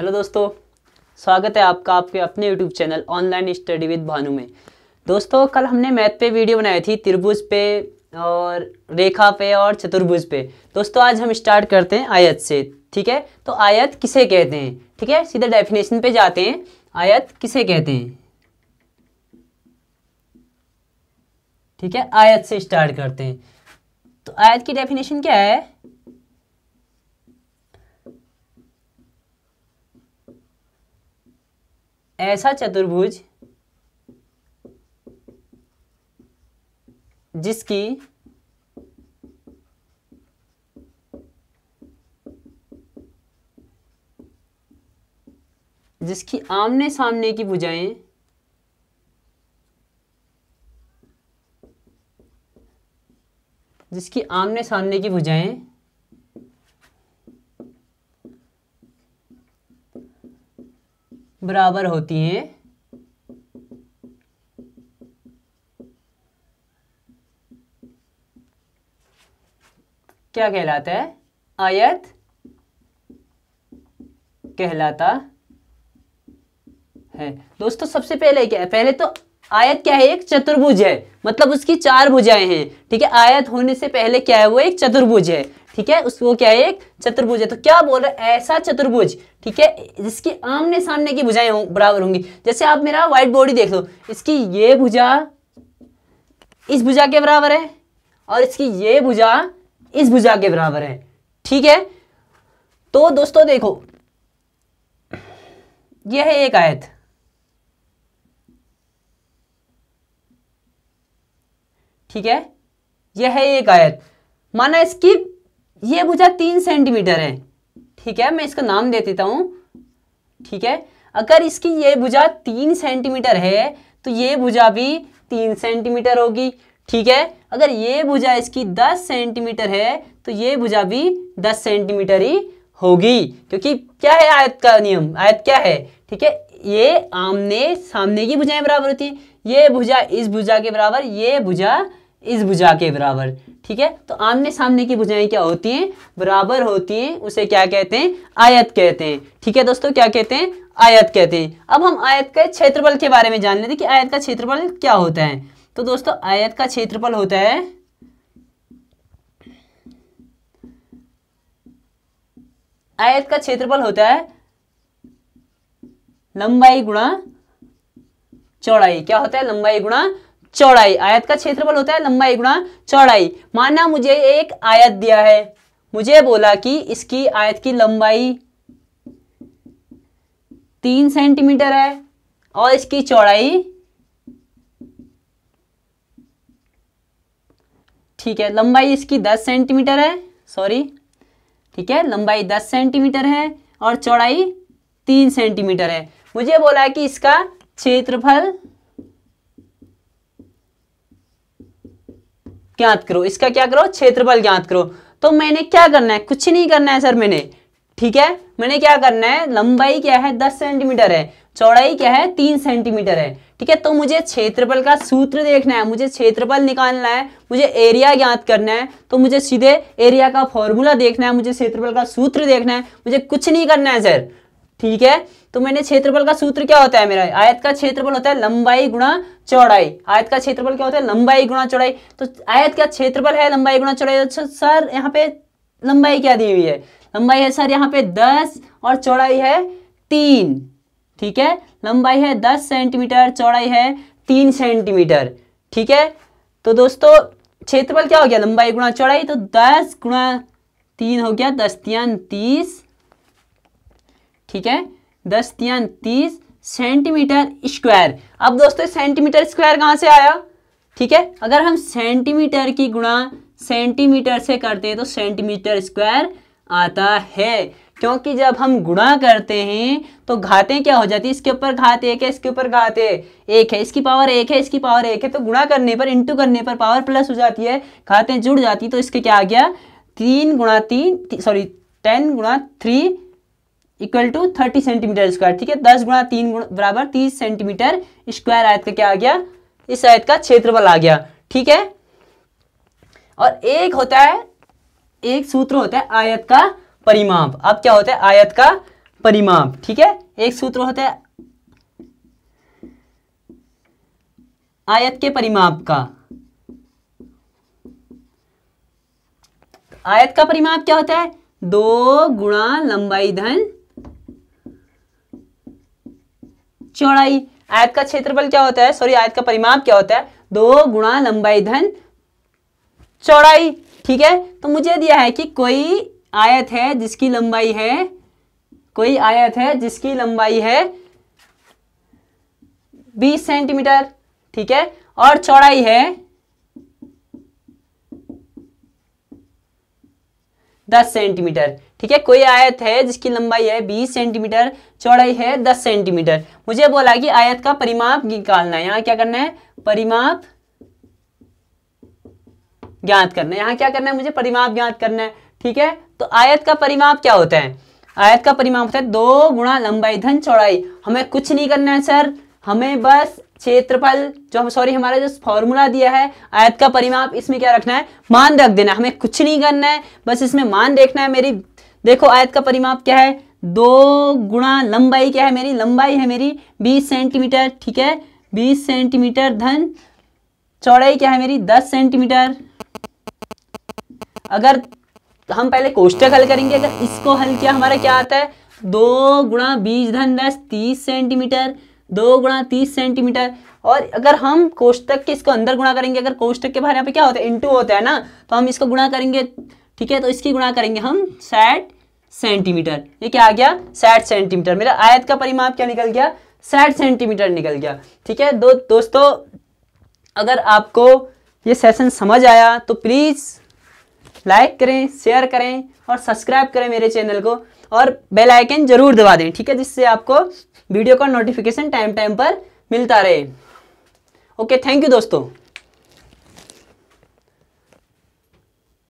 hello दोस्तों स्वागत है आपका आपके अपने YouTube channel online study with Bhanu में दोस्तों कल हमने मैथ पे वीडियो बनाई थी त्रिभुज पे और रेखा पे और चतुर्भुज पे दोस्तों आज हम स्टार्ट करते हैं आयत से ठीक है तो आयत किसे कहते हैं ठीक है सीधे डेफिनेशन पे जाते हैं आयत किसे कहते हैं ठीक है आयत से स्टार्ट करते हैं तो आयत की डेफिनेशन क्या है ऐसा चतुर्भुज जिसकी जिसकी आमने सामने की भुजाएं जिसकी आमने सामने की भुजाएं बराबर होती हैं क्या कहलाता है आयत कहलाता है दोस्तों सबसे पहले क्या है पहले तो आयत क्या है एक चतुर्भुज है मतलब उसकी चार भुजाएं हैं ठीक है आयत होने से पहले क्या है वो एक चतुर्भुज है ठीक है उसको क्या है एक चतुर्भुज है तो क्या बोल रहा है ऐसा चतुर्भुज ठीक है जिसकी आमने सामने की भुजाएं हो, बराबर होंगी जैसे आप मेरा व्हाइट बॉडी देख लो इसकी ये भुजा इस भुजा के बराबर है और इसकी ये भुजा इस भुजा के बराबर है ठीक है तो दोस्तों देखो यह है एक आयत ठीक है यह है एक आयत माना इसकी ये भुजा तीन सेंटीमीटर है ठीक है मैं इसका नाम दे देता हूं ठीक है अगर इसकी ये भुजा तीन सेंटीमीटर है तो ये भुजा भी तीन सेंटीमीटर होगी ठीक है अगर ये भुजा इसकी दस सेंटीमीटर है तो ये भुजा भी दस सेंटीमीटर ही होगी क्योंकि क्या है आयत का नियम आयत क्या है ठीक है ये आमने सामने की भुजाएं बराबर होती है ये भुजा इस भुजा के बराबर ये भुजा इस भुजा के बराबर ठीक है तो आमने सामने की भुजाएं क्या होती हैं बराबर होती हैं उसे क्या कहते हैं आयत कहते हैं ठीक है दोस्तों क्या कहते हैं आयत कहते हैं अब हम आयत के क्षेत्रफल के बारे में जान लेते हैं कि आयत का क्षेत्रफल क्या होता है तो दोस्तों आयत का क्षेत्रफल होता है आयत का क्षेत्रफल होता है लंबाई गुणा चौड़ाई क्या होता है लंबाई गुणा चौड़ाई आयत का क्षेत्रफल होता है लंबाई गुणा चौड़ाई माना मुझे एक आयत दिया है मुझे बोला कि इसकी आयत की लंबाई तीन सेंटीमीटर है और इसकी चौड़ाई ठीक है लंबाई इसकी दस सेंटीमीटर है सॉरी ठीक है लंबाई दस सेंटीमीटर है और चौड़ाई तीन सेंटीमीटर है मुझे बोला है कि इसका क्षेत्रफल ज्ञात करो इसका क्या करो क्षेत्रफल ज्ञात करो तो मैंने क्या करना है कुछ नहीं करना है सर मैंने ठीक है मैंने क्या करना है लंबाई क्या है दस सेंटीमीटर है चौड़ाई क्या है तीन सेंटीमीटर है ठीक है तो मुझे क्षेत्रफल का सूत्र देखना है मुझे क्षेत्रफल निकालना है मुझे एरिया ज्ञात करना है तो मुझे सीधे एरिया का फॉर्मूला देखना है मुझे क्षेत्रफल का सूत्र देखना है मुझे कुछ नहीं करना है सर ठीक है तो मैंने क्षेत्रफल का सूत्र क्या होता है मेरा आयत का क्षेत्रफल होता है लंबाई गुणा चौड़ाई आयत का क्षेत्रफल क्या होता है लंबाई गुणा चौड़ाई तो आयत का क्षेत्रफल है लंबाई गुणा चौड़ाई अच्छा, सर यहाँ पे लंबाई क्या दी हुई है लंबाई है सर यहाँ पे दस और चौड़ाई है तीन ठीक है लंबाई है दस सेंटीमीटर चौड़ाई है तीन सेंटीमीटर ठीक है तो दोस्तों क्षेत्रफल क्या हो गया लंबाई गुणा चौड़ाई तो दस गुणा तीन हो गया दस तीन तीस ठीक है दस तीन तीस सेंटीमीटर स्क्वायर अब दोस्तों सेंटीमीटर स्क्वायर कहाँ से आया ठीक है अगर हम सेंटीमीटर की गुणा सेंटीमीटर से करते हैं तो सेंटीमीटर स्क्वायर आता है क्योंकि जब हम गुणा करते हैं तो घातें क्या हो जाती है इसके ऊपर घात एक है इसके ऊपर घात एक है इसकी पावर एक है इसकी पावर एक है तो गुणा करने पर इंटू करने पर पावर प्लस हो जाती है घातें जुड़ जाती तो इसके क्या आ गया तीन गुणा तीन सॉरी टेन गुणा three equal to thirty centimetre square ठीक है दस गुणा तीन गुण बराबर तीस सेंटीमीटर स्क्वायर आयत का क्या आ गया इस आयत का क्षेत्रफल आ गया ठीक है और एक होता है एक सूत्र होता है आयत का परिमाप अब क्या होता है आयत का परिमाप ठीक है एक सूत्र होता है आयत के परिमाप का आयत का परिमाप क्या होता है दो गुणा लंबाई धन चौड़ाई आयत का क्षेत्रफल क्या होता है सॉरी आयत का परिमाप क्या होता है दो गुणा लंबाई धन चौड़ाई ठीक है तो मुझे दिया है कि कोई आयत है जिसकी लंबाई है कोई आयत है जिसकी लंबाई है 20 सेंटीमीटर ठीक है और चौड़ाई है दस सेंटीमीटर ठीक है कोई आयत है जिसकी लंबाई है बीस सेंटीमीटर चौड़ाई है दस सेंटीमीटर मुझे बोला कि आयत का परिमाप निकालना है यहाँ क्या करना है परिमाप ज्ञात करना है यहां क्या करना है मुझे परिमाप ज्ञात करना है ठीक है तो आयत का परिमाप क्या होता है आयत का परिमाप होता है दो गुणा लंबाई धन चौड़ाई हमें कुछ नहीं करना है सर हमें बस क्षेत्रफल जो सॉरी हमारा जो फॉर्मूला दिया है आयत का परिमाप इसमें क्या रखना है मान रख देना हमें कुछ नहीं करना है बस इसमें मान देखना है मेरी देखो आयत का परिमाप क्या है दो गुणा लंबाई क्या है मेरी लंबाई है मेरी बीस सेंटीमीटर ठीक है बीस सेंटीमीटर धन चौड़ाई क्या है मेरी दस सेंटीमीटर अगर हम पहले कोष्टक हल करेंगे अगर इसको हल किया हमारा क्या आता है दो गुणा बीस धन दस तीस सेंटीमीटर दो गुणा तीस सेंटीमीटर और अगर हम कोष्टक के इसको अंदर गुणा करेंगे अगर कोष्टक के बाहर यहाँ पे क्या होता है इंटू होता है ना तो हम इसको गुणा करेंगे ठीक है तो इसकी गुणा करेंगे हम सैट सेंटीमीटर ये क्या आ गया सैट सेंटीमीटर मेरा आयत का परिमाप क्या निकल गया साठ सेंटीमीटर निकल गया ठीक है दो दोस्तों अगर आपको ये सेशन समझ आया तो प्लीज़ लाइक करें शेयर करें और सब्सक्राइब करें मेरे चैनल को और बेल आइकन जरूर दबा दें ठीक है जिससे आपको वीडियो का नोटिफिकेशन टाइम टाइम पर मिलता रहे ओके थैंक यू दोस्तों